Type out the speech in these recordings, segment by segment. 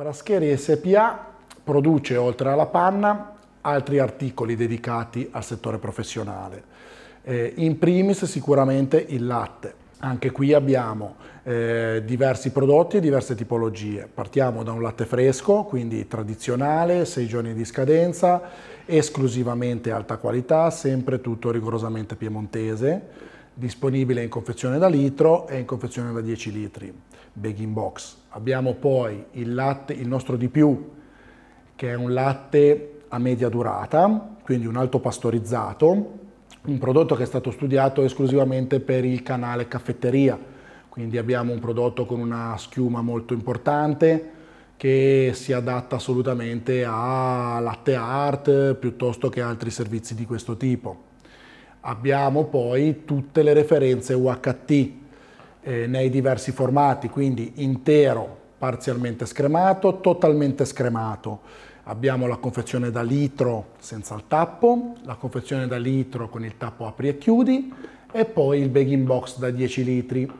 Frascheri SPA produce, oltre alla panna, altri articoli dedicati al settore professionale. Eh, in primis sicuramente il latte. Anche qui abbiamo eh, diversi prodotti e diverse tipologie. Partiamo da un latte fresco, quindi tradizionale, 6 giorni di scadenza, esclusivamente alta qualità, sempre tutto rigorosamente piemontese disponibile in confezione da litro e in confezione da 10 litri, bag in box. Abbiamo poi il latte, il nostro di più, che è un latte a media durata, quindi un alto pastorizzato, un prodotto che è stato studiato esclusivamente per il canale caffetteria, quindi abbiamo un prodotto con una schiuma molto importante che si adatta assolutamente a latte art piuttosto che altri servizi di questo tipo abbiamo poi tutte le referenze UHT eh, nei diversi formati, quindi intero, parzialmente scremato, totalmente scremato. Abbiamo la confezione da litro senza il tappo, la confezione da litro con il tappo apri e chiudi e poi il bag in box da 10 litri.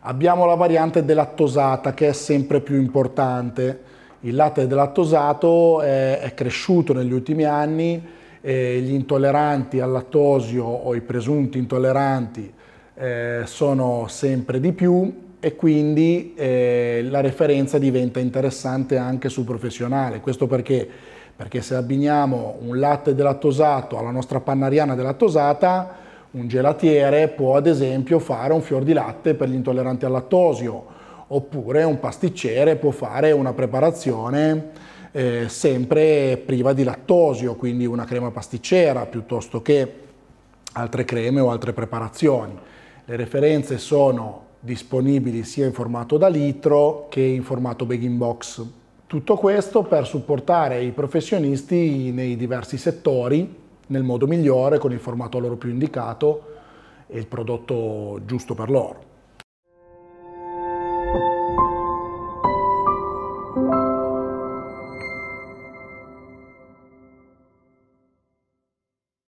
Abbiamo la variante delattosata che è sempre più importante. Il latte delattosato è, è cresciuto negli ultimi anni eh, gli intolleranti al lattosio o i presunti intolleranti eh, sono sempre di più e quindi eh, la referenza diventa interessante anche sul professionale. Questo perché? Perché se abbiniamo un latte delattosato alla nostra pannariana delattosata, un gelatiere può ad esempio fare un fior di latte per gli intolleranti al lattosio, oppure un pasticcere può fare una preparazione eh, sempre priva di lattosio, quindi una crema pasticcera piuttosto che altre creme o altre preparazioni. Le referenze sono disponibili sia in formato da litro che in formato baking box. Tutto questo per supportare i professionisti nei diversi settori nel modo migliore, con il formato loro più indicato e il prodotto giusto per loro.